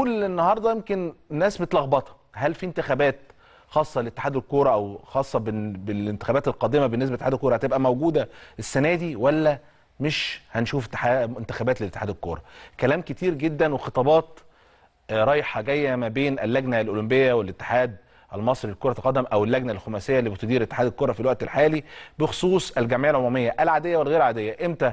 كل النهارده يمكن الناس متلخبطه هل في انتخابات خاصه لاتحاد الكوره او خاصه بالانتخابات القادمه بالنسبه لاتحاد الكوره هتبقى موجوده السنه دي ولا مش هنشوف انتخابات لاتحاد الكوره كلام كتير جدا وخطابات آه، رايحه جايه ما بين اللجنه الاولمبيه والاتحاد المصري لكره القدم او اللجنه الخماسيه اللي بتدير اتحاد الكره في الوقت الحالي بخصوص الجمعيه العموميه العاديه والغير عاديه امتى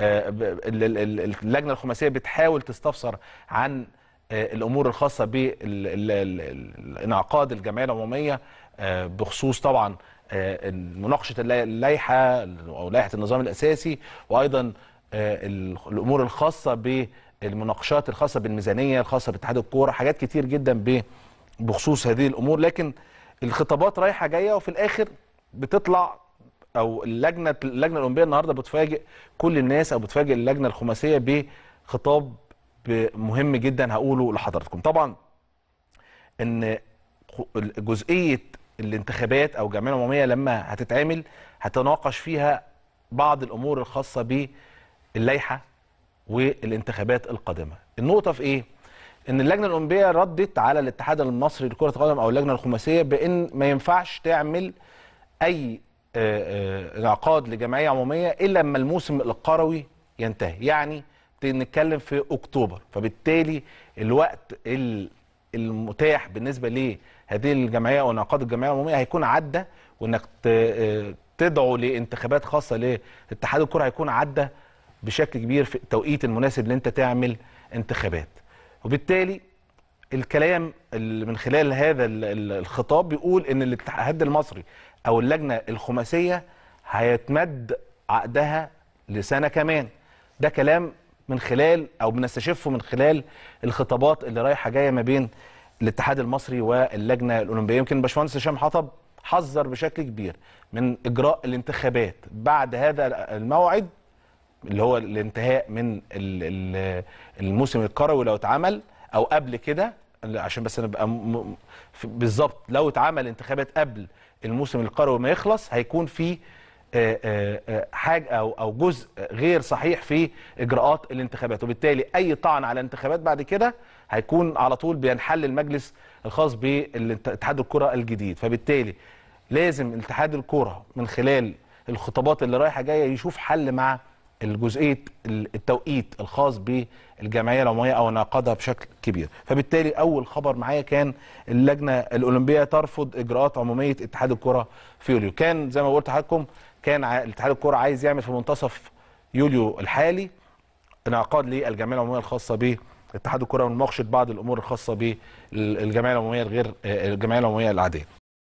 آه، اللجنه الخماسيه بتحاول تستفسر عن آه، الامور الخاصه بانعقاد الجمعيه العموميه آه، بخصوص طبعا آه، مناقشه اللائحه او لائحه النظام الاساسي وايضا الامور الخاصه بالمناقشات الخاصه بالميزانيه الخاصه باتحاد الكوره حاجات كتير جدا بخصوص هذه الامور لكن الخطابات رايحه جايه وفي الاخر بتطلع او اللجنه اللجنه الاولمبيه النهارده بتفاجئ كل الناس او بتفاجئ اللجنه الخماسيه بخطاب مهم جدا هقوله لحضراتكم طبعا ان جزئيه الانتخابات او الجمعيه العموميه لما هتتعمل هتناقش فيها بعض الامور الخاصه باللائحه والانتخابات القادمه النقطه في ايه ان اللجنه الاولمبيه ردت على الاتحاد المصري لكره القدم او اللجنه الخماسيه بان ما ينفعش تعمل اي انعقاد لجمعيه عموميه الا لما الموسم القروي ينتهي يعني نتكلم في اكتوبر فبالتالي الوقت المتاح بالنسبه لهذه الجمعيه ونقاد الجمعيه العموميه هيكون عدى وانك تدعو لانتخابات خاصه لاتحاد الكره هيكون عدى بشكل كبير في التوقيت المناسب اللي انت تعمل انتخابات وبالتالي الكلام من خلال هذا الخطاب بيقول ان الاتحاد المصري او اللجنه الخماسيه هيتمد عقدها لسنه كمان ده كلام من خلال او بنستشفه من خلال الخطابات اللي رايحه جايه ما بين الاتحاد المصري واللجنه الاولمبيه يمكن باشمهندس هشام حطب حذر بشكل كبير من اجراء الانتخابات بعد هذا الموعد اللي هو الانتهاء من الموسم الكروي لو اتعمل او قبل كده عشان بس نبقى بالظبط لو اتعمل انتخابات قبل الموسم القروي ما يخلص هيكون في آه، آه، آه، حاجه او او جزء غير صحيح في اجراءات الانتخابات وبالتالي اي طعن على انتخابات بعد كده هيكون على طول بينحل المجلس الخاص باتحاد الكره الجديد فبالتالي لازم اتحاد الكره من خلال الخطابات اللي رايحه جايه يشوف حل مع الجزئيه التوقيت الخاص بالجمعيه العموميه او نعقدها بشكل كبير فبالتالي اول خبر معايا كان اللجنه الاولمبيه ترفض اجراءات عموميه اتحاد الكره في يوليو كان زي ما قلت لحضراتكم كان اتحاد الكوره عايز يعمل في منتصف يوليو الحالي انعقاد للجمعيه العموميه الخاصه باتحاد الكوره ومناقشه بعض الامور الخاصه بالجمعيه العموميه غير الجمعيه العموميه العاديه